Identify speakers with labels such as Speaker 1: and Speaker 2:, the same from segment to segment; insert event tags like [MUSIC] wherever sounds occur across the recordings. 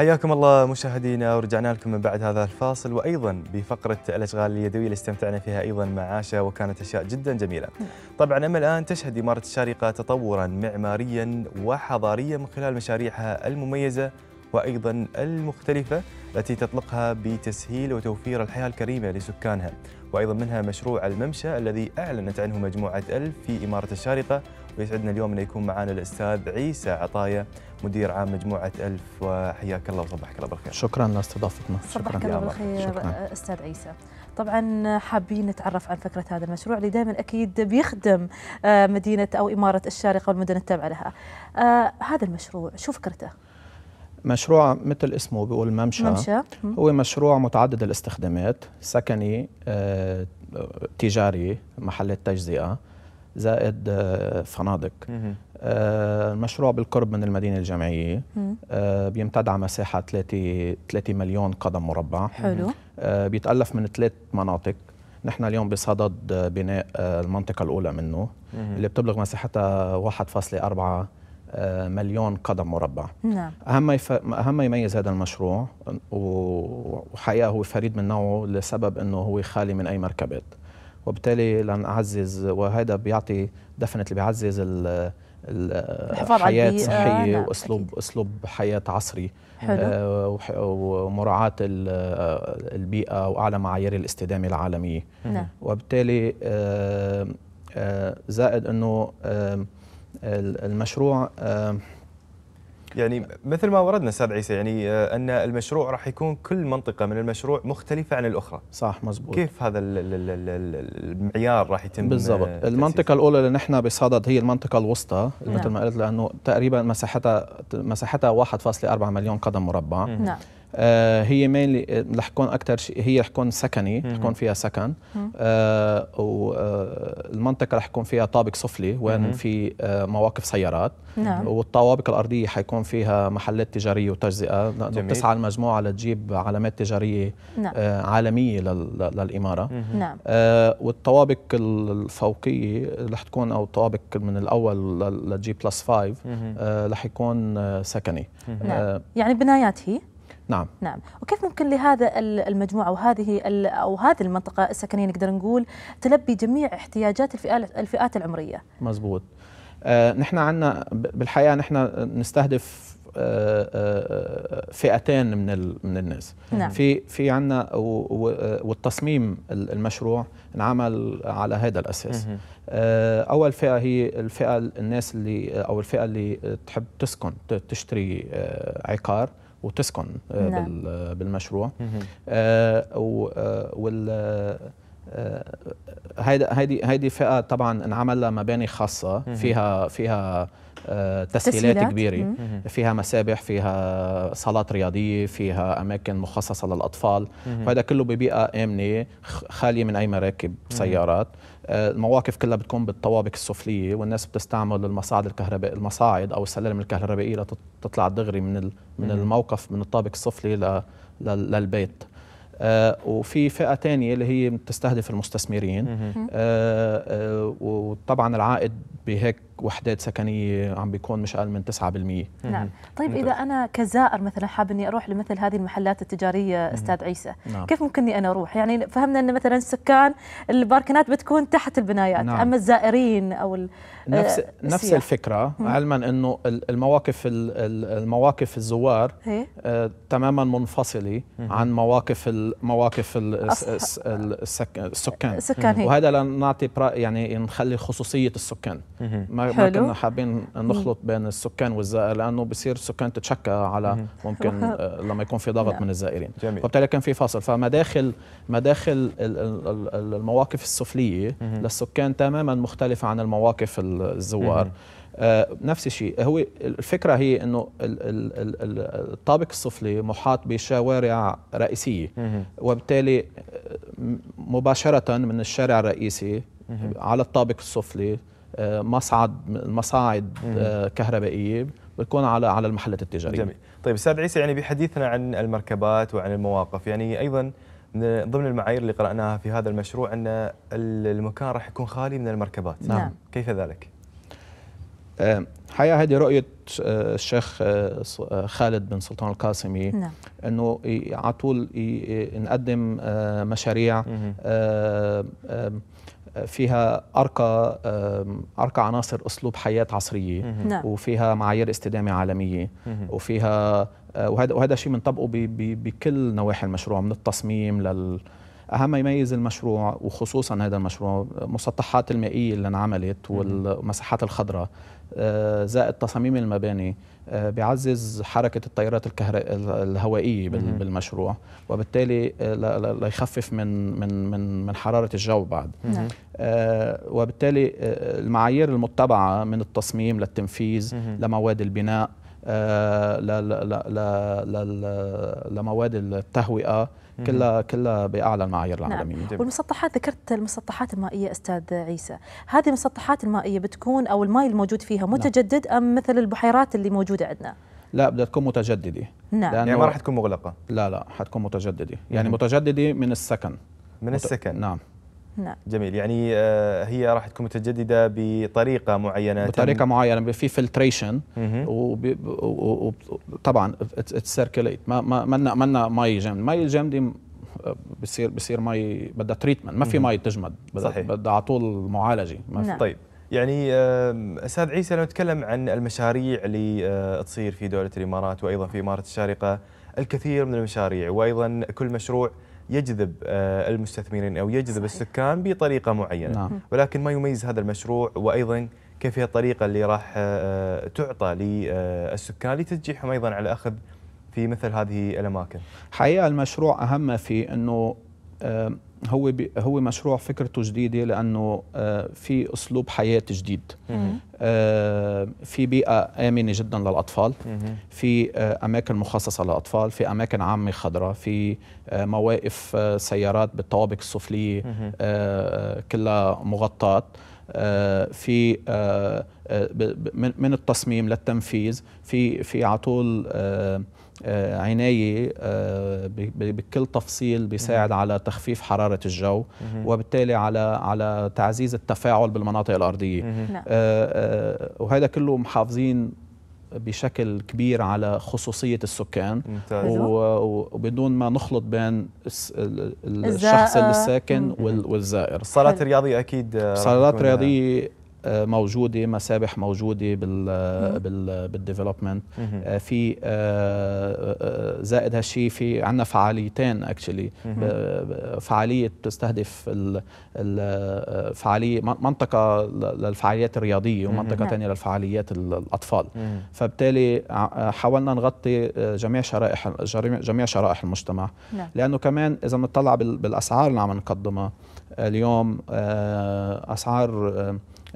Speaker 1: حياكم الله مشاهدينا ورجعنا لكم من بعد هذا الفاصل وايضا بفقره الاشغال اليدويه اللي استمتعنا فيها ايضا مع عاشا وكانت اشياء جدا جميله. طبعا اما الان تشهد اماره الشارقه تطورا معماريا وحضاريا من خلال مشاريعها المميزه وأيضا المختلفة التي تطلقها بتسهيل وتوفير الحياة الكريمة لسكانها وأيضا منها مشروع الممشى الذي أعلنت عنه مجموعة ألف في إمارة الشارقة ويسعدنا اليوم أن يكون معنا الأستاذ عيسى عطايا مدير عام مجموعة ألف وحياك الله وصبحك الله بالخير شكرا لاستضافتنا
Speaker 2: صبحك الله بالخير أستاذ عيسى طبعا حابين نتعرف عن فكرة هذا المشروع اللي دائما أكيد بيخدم آه، مدينة أو إمارة الشارقة والمدن التابعة لها آه، هذا المشروع شو فكرته؟
Speaker 3: مشروع مثل اسمه بيقول ممشى, ممشى. هو مشروع متعدد الاستخدامات سكني آه، تجاري محلات تجزئه زائد آه، فنادق آه، المشروع بالقرب من المدينه الجامعيه آه، بيمتد على مساحه 3 3 مليون قدم مربع حلو آه، بيتالف من ثلاث مناطق نحن اليوم بصدد آه، بناء المنطقه الاولى منه اللي بتبلغ مساحتها 1.4 آه، مليون قدم مربع نعم. أهم, ما يف... أهم يميز هذا المشروع وحقيقة هو فريد من نوعه لسبب أنه هو خالي من أي مركبات وبالتالي لنعزز وهذا بيعطي دفنة اللي بيعزز ال الحفاظ حياة صحية آه نعم وأسلوب أكيد. أسلوب حياة عصري حلو. آه، ومراعاة البيئة وأعلى معايير الاستدامة العالمية نعم. وبالتالي آه،
Speaker 1: زائد أنه المشروع يعني مثل ما وردنا استاذ عيسى يعني آه، ان المشروع راح يكون كل منطقه من المشروع مختلفه عن الاخرى صح مزبوط كيف هذا المعيار راح يتم آه، بالضبط
Speaker 3: المنطقه الاولى اللي نحن بصدد هي المنطقه الوسطى نعم. مثل ما قلت لانه تقريبا مساحتها مساحتها 1.4 مليون قدم مربع نعم آه، هي مينلي آه، رح تكون اكثر شيء هي رح تكون سكني رح يكون فيها سكن آه والمنطقه آه، رح يكون فيها طابق سفلي وين في آه مواقف سيارات نعم. والطوابق الارضيه حيكون فيها محلات تجاريه وتجزئه بتسعى المجموعه لتجيب علامات تجاريه نعم. آه عالميه للاماره نعم. آه والطوابق الفوقيه رح تكون او الطوابق من الاول لتجيب بلس 5 رح يكون سكني نعم. آه
Speaker 2: يعني بنايات هي نعم نعم وكيف ممكن لهذا المجموعه وهذه او هذه المنطقه السكنيه نقدر نقول تلبي جميع احتياجات الفئات العمريه
Speaker 3: مزبوط آه نحن عندنا بالحقيقه نحن نستهدف آه آه فئتين من من الناس نعم. في في عندنا آه، والتصميم المشروع انعمل على هذا الاساس آه، اول فئه هي الفئه الناس اللي او الفئه اللي تحب تسكن تشتري آه، عقار وتسكن آه، نعم. بالمشروع آه،, آه وال آه، هيدي هيدي هيدي فئه طبعا انعمل لها مباني خاصه فيها فيها آه، تسهيلات كبيره فيها مسابح فيها صالات رياضيه فيها اماكن مخصصه للاطفال وهذا كله ببيئه امنه خاليه من اي مراكب سيارات آه، المواقف كلها بتكون بالطوابق السفليه والناس بتستعمل المصاعد الكهرباء المصاعد او السلالم الكهربائيه لتطلع دغري من من الموقف من الطابق السفلي للبيت آه، وفي فئه ثانيه اللي هي بتستهدف المستثمرين آه، آه، وطبعا العائد بهيك وحدات سكنيه عم بيكون مش اقل من 9% نعم طيب اذا
Speaker 2: انا كزائر مثلا حاب اني اروح لمثل هذه المحلات التجاريه استاذ عيسى نعم. كيف ممكن اني انا اروح يعني فهمنا ان مثلا السكان الباركنات بتكون تحت البنايات نعم. اما الزائرين او آه، نفس السياح. نفس
Speaker 3: الفكره مم. علما انه المواقف المواقف الزوار إيه. آه تماما منفصله عن مواقف المواقف السكان السكان إيه. وهذا لنعطي يعني نخلي خصوصيه السكان ما ما كنا حابين نخلط بين السكان والزائر لانه بصير السكان تتشكى على ممكن [LAUGHS] آه، لما يكون في ضغط نعم. من الزائرين جميل. وبالتالي كان في فاصل فمداخل مداخل المواقف السفليه للسكان تماما مختلفه عن المواقف الزوار آه، نفس الشيء هو الفكره هي انه الطابق السفلي محاط بشوارع رئيسيه وبالتالي آه، مباشره من الشارع الرئيسي على الطابق السفلي آه، مصعد مصاعد آه، كهربائيه
Speaker 1: بتكون على على المحلات التجاريه جميل طيب استاذ عيسى يعني بحديثنا عن المركبات وعن المواقف يعني ايضا من ضمن المعايير اللي قرأناها في هذا المشروع أن المكان راح يكون خالي من المركبات نعم, نعم. كيف ذلك؟
Speaker 3: حقيقة آه، هذه رؤية الشيخ خالد بن سلطان القاسمي نعم. أنه على طول نقدم مشاريع فيها ارقى ارقى عناصر اسلوب حياه عصريه نعم. وفيها معايير استدامه عالميه وفيها آه، وهذا وهذا شيء بنطبقه بكل نواحي المشروع من التصميم لل اهم ما يميز المشروع وخصوصا هذا المشروع مسطحات المائيه اللي انعملت والمساحات الخضراء آه، زائد تصاميم المباني آه، بيعزز حركة التيارات الهوائية بالمشروع وبالتالي آه، ليخفف من من من من حرارة الجو بعد نعم. وبالتالي المعايير المتبعة من التصميم للتنفيذ لمواد البناء لمواد التهوئة كلها كلها باعلى المعايير نعم. العالميه نعم.
Speaker 2: والمسطحات ذكرت المسطحات المائيه استاذ عيسى هذه المسطحات المائيه بتكون او الماء الموجود فيها نعم. متجدد نعم. ام مثل البحيرات اللي موجوده عندنا
Speaker 3: لا بدها تكون متجدده نعم يعني ما راح تكون مغلقه لا لا حتكون متجدده يعني متجدده من السكن من السكن
Speaker 1: نعم نعم جميل يعني آه، هي راح تكون متجدده بطريقه معينه بطريقه معينه في فلتريشن
Speaker 3: وطبعا سيركليت ما ما منا مي جامد المي الجامده بصير بصير مي بدها تريتمنت ما في مي تجمد بدها بدها على طول
Speaker 1: معالجه ما نعم. طيب يعني آه، استاذ عيسى لو نتكلم عن المشاريع اللي آه، تصير في دوله الامارات وايضا في اماره الشارقه الكثير من المشاريع وايضا كل مشروع يجذب آه، المستثمرين او يجذب صحيح. السكان بطريقه معينه نعم. ولكن ما يميز هذا المشروع وايضا كيف هي الطريقه اللي راح آه، تعطى للسكان آه، لتشجيعهم ايضا على اخذ في مثل هذه الاماكن.
Speaker 3: حقيقه المشروع اهم في انه آه، هو هو مشروع فكرته جديده لانه آه، في اسلوب حياه جديد آه، في بيئه امنه جدا للاطفال في اماكن مخصصه للاطفال في اماكن عامه خضراء في مواقف سيارات بالطوابق السفليه كلها مغطاه في من التصميم للتنفيذ في في على طول آه، عناية آه، بكل تفصيل بيساعد على تخفيف حرارة الجو وبالتالي على على تعزيز التفاعل بالمناطق الأرضية نعم. آه، وهذا كله محافظين بشكل كبير على خصوصية السكان وبدون ما نخلط بين الشخص الساكن والزائر الصالات الرياضية أكيد الصالات الرياضية موجوده مسابح موجوده بال بال بالديفلوبمنت آه، في آه، آه، زائد هالشيء في عندنا فعاليتين اكشلي فعاليه بتستهدف الفعاليه منطقه للفعاليات الرياضيه ومنطقه ثانيه نعم. للفعاليات الاطفال فبالتالي حاولنا نغطي جميع شرائح جميع شرائح المجتمع نعم. لانه كمان اذا بنطلع بالاسعار اللي عم نقدمها اليوم اسعار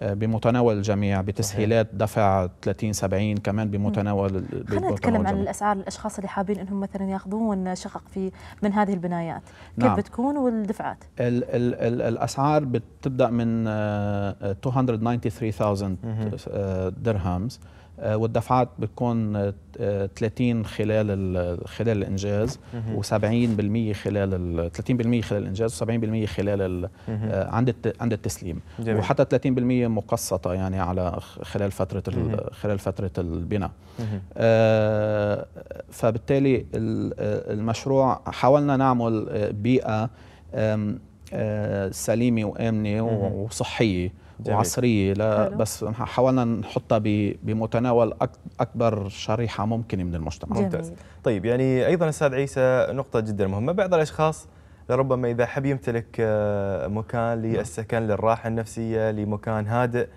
Speaker 3: آه، بمتناول الجميع بتسهيلات دفع 30 70 كمان بمتناول خلينا نتكلم عن الاسعار
Speaker 2: للاشخاص اللي حابين انهم مثلا ياخذون شقق في من هذه البنايات كيف نعم. بتكون والدفعات
Speaker 3: الـ الـ الـ الاسعار بتبدا من 293000 آه، آه، درهمز آه، والدفعات بتكون 30 آه، خلال خلال الانجاز و70% خلال 30% خلال الانجاز و70% خلال آه، عند عند التسليم جميل. وحتى 30% مقسطه يعني على خلال فتره خلال فتره البناء فبالتالي المشروع حاولنا نعمل بيئه سليمه وامنه وصحيه جميل. وعصريه لا بس حاولنا نحطها بمتناول اكبر
Speaker 1: شريحه ممكن من المجتمع جميل. ممتاز طيب يعني ايضا استاذ عيسى نقطه جدا مهمه بعض الاشخاص لربما اذا حب يمتلك آه، مكان نعم. للسكن للراحه النفسيه لمكان هادئ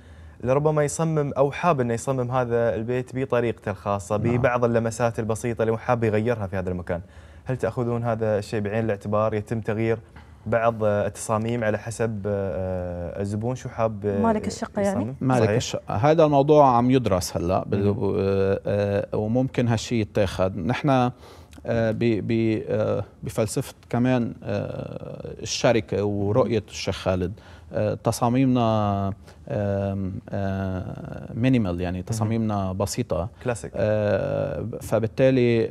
Speaker 1: لربما يصمم او حاب انه يصمم هذا البيت بطريقته الخاصه نعم. ببعض اللمسات البسيطه اللي حاب يغيرها في هذا المكان هل تاخذون هذا الشيء بعين الاعتبار يتم تغيير بعض التصاميم على حسب آه، آه، الزبون شو حاب آه،
Speaker 2: مالك الشقه يعني
Speaker 3: مالك الشقه هذا الموضوع عم يدرس هلا وممكن هالشيء يتاخذ نحن آه، آه، بفلسفه كمان آه، الشركه ورؤيه الشيخ خالد تصاميمنا مينيمال يعني تصاميمنا بسيطه كلاسيك فبالتالي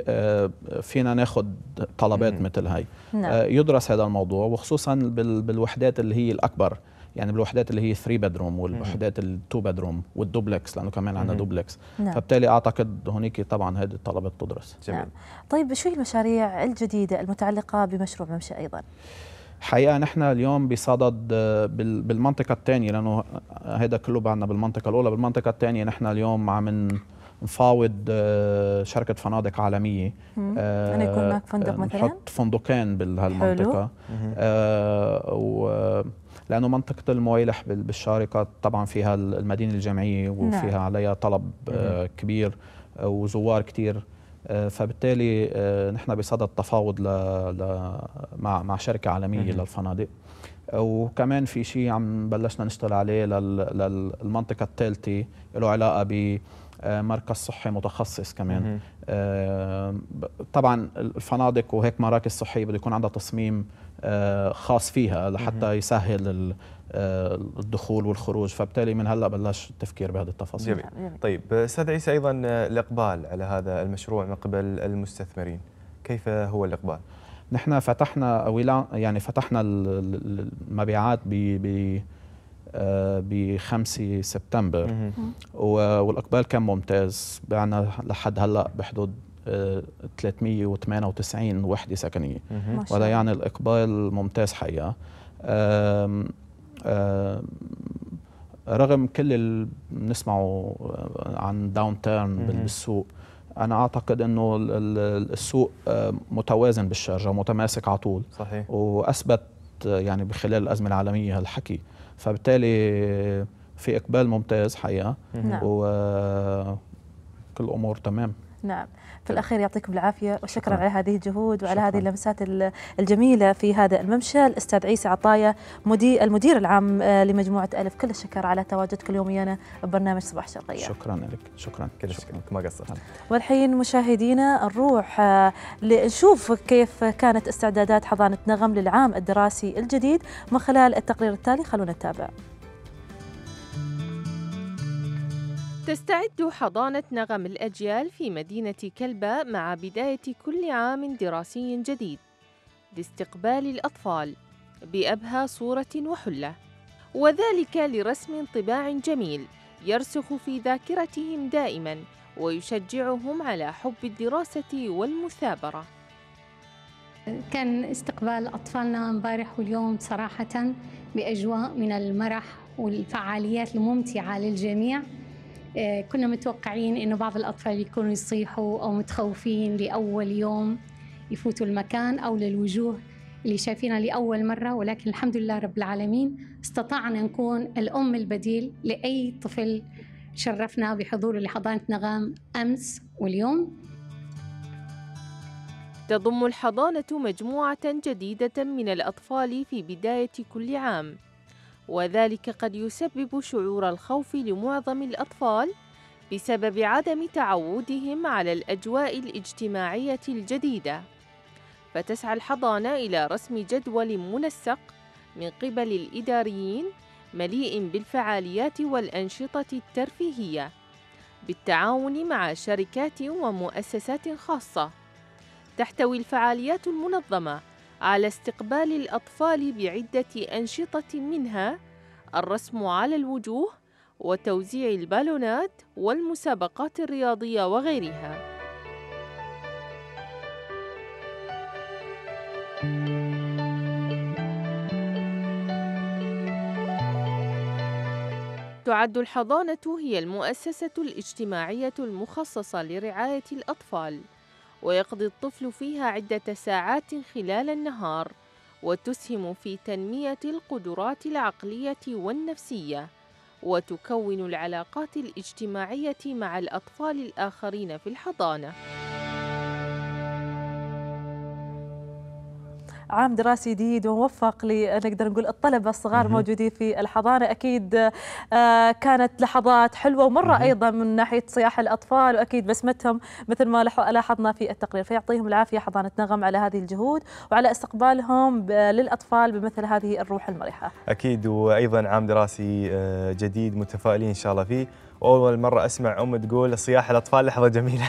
Speaker 3: فينا ناخذ طلبات مثل هاي نعم. يدرس هذا الموضوع وخصوصا بالوحدات اللي هي الاكبر يعني بالوحدات اللي هي 3 بدروم والوحدات ال 2 بدروم والدوبلكس لانه كمان عندنا دوبلكس نعم. فبالتالي اعتقد هناك طبعا هذه الطلبات تدرس نعم. جميل. نعم.
Speaker 2: طيب شو المشاريع الجديده المتعلقه بمشروع ممشى ايضا؟
Speaker 3: حقيقه نحن اليوم بصدد آه، بالمنطقه الثانيه لانه هذا آه، كله عندنا بالمنطقه الاولى بالمنطقه الثانيه نحن اليوم عم نفاوض آه، شركه فنادق عالميه آه انا يكون هناك فندق مثلا نحط فندقين بهالمنطقه حلو. آه لانه منطقه المويلح بالشارقه طبعا فيها المدينه الجامعيه وفيها نعم. عليها طلب آه، كبير آه، وزوار كثير آه، فبالتالي نحن بصدد تفاوض مع مع شركه عالميه للفنادق وكمان في شيء عم بلشنا نشتغل عليه للمنطقه الثالثه له علاقه ب آه، مركز صحي متخصص كمان آه، طبعا الفنادق وهيك مراكز صحيه بده يكون عندها تصميم آه، خاص فيها لحتى يسهل الدخول
Speaker 1: والخروج فبالتالي من هلا بلش التفكير بهذه التفاصيل جميل. طيب استاذ عيسى ايضا الاقبال على هذا المشروع من قبل المستثمرين كيف هو الاقبال نحن
Speaker 3: فتحنا ولا يعني فتحنا المبيعات ب ب آه، ب 5 سبتمبر والاقبال كان ممتاز بعنا لحد هلا بحدود 398 آه، وحده سكنيه وهذا يعني الاقبال ممتاز حقيقه رغم كل اللي بنسمعه عن داون تيرن بالسوق انا اعتقد انه السوق آه، متوازن بالشارجه ومتماسك على طول صحيح واثبت يعني بخلال الازمه العالميه هالحكي فبالتالي في اقبال ممتاز حقيقه نعم. وكل آه، الامور تمام
Speaker 2: نعم في الاخير يعطيكم العافيه وشكرا على هذه الجهود وعلى شكرا. هذه اللمسات الجميله في هذا الممشى الاستاذ عيسى عطايا مدير المدير العام آه، لمجموعه الف كل الشكر على تواجدك اليوم ويانا ببرنامج صباح شرقيه
Speaker 1: شكرا لك شكرا كل الشكر ما قصرت
Speaker 2: والحين مشاهدينا نروح آه، لنشوف كيف كانت استعدادات حضانه نغم للعام الدراسي الجديد من خلال التقرير التالي خلونا نتابع
Speaker 4: تستعد حضانة نغم الأجيال في مدينة كلبة مع بداية كل عام دراسي جديد لاستقبال الأطفال بأبهى صورة وحلة وذلك لرسم طباع جميل يرسخ في ذاكرتهم دائما ويشجعهم على حب الدراسة والمثابرة كان استقبال أطفالنا امبارح واليوم صراحة بأجواء من المرح والفعاليات الممتعة للجميع آه، كنا متوقعين انه بعض الاطفال يكونوا يصيحوا او متخوفين لاول يوم يفوتوا المكان او للوجوه اللي شايفينها لاول مره ولكن الحمد لله رب العالمين استطعنا نكون الام البديل لاي طفل شرفنا بحضوره لحضانه نغام امس واليوم تضم الحضانة مجموعة جديدة من الأطفال في بداية كل عام وذلك قد يسبب شعور الخوف لمعظم الأطفال بسبب عدم تعودهم على الأجواء الاجتماعية الجديدة فتسعى الحضانة إلى رسم جدول منسق من قبل الإداريين مليء بالفعاليات والأنشطة الترفيهية بالتعاون مع شركات ومؤسسات خاصة تحتوي الفعاليات المنظمة على استقبال الأطفال بعدة أنشطة منها الرسم على الوجوه وتوزيع البالونات والمسابقات الرياضية وغيرها. تعد الحضانة هي المؤسسة الاجتماعية المخصصة لرعاية الأطفال ويقضي الطفل فيها عدة ساعات خلال النهار وتسهم في تنمية القدرات العقلية والنفسية وتكون العلاقات الاجتماعية مع الأطفال الآخرين في الحضانة
Speaker 2: عام دراسي جديد وموفق لنقدر نقول الطلبه الصغار موجودين في الحضانه اكيد آه، كانت لحظات حلوه ومره ايضا من ناحيه صياح الاطفال واكيد بسمتهم مثل ما لاحظنا في التقرير فيعطيهم العافيه حضانه نغم على هذه الجهود وعلى استقبالهم للاطفال بمثل هذه الروح المرحه.
Speaker 1: اكيد وايضا عام دراسي آه، جديد متفائلين ان شاء الله فيه واول مره اسمع ام تقول صياح الاطفال لحظه جميله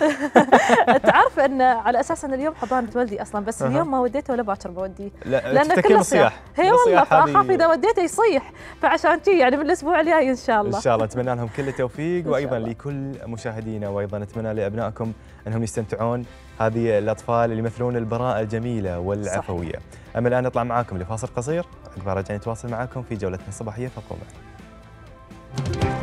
Speaker 4: [LAUGHS]
Speaker 2: تعرف ان على اساس ان اليوم حضانه ولدي اصلا بس اليوم ما وديته ولا باكر بوديه
Speaker 4: لا لان كل صياح هي والله فاخاف اذا
Speaker 2: وديته يصيح فعشان كذي يعني من الاسبوع الجاي ان شاء الله ان شاء الله
Speaker 1: اتمنى لهم كل التوفيق وايضا لكل مشاهدينا وايضا اتمنى لابنائكم انهم يستمتعون هذه الاطفال اللي يمثلون البراءه الجميله والعفويه اما الان نطلع معاكم لفاصل قصير عقب راجعين نتواصل معاكم في جولتنا الصباحيه فابقوا معنا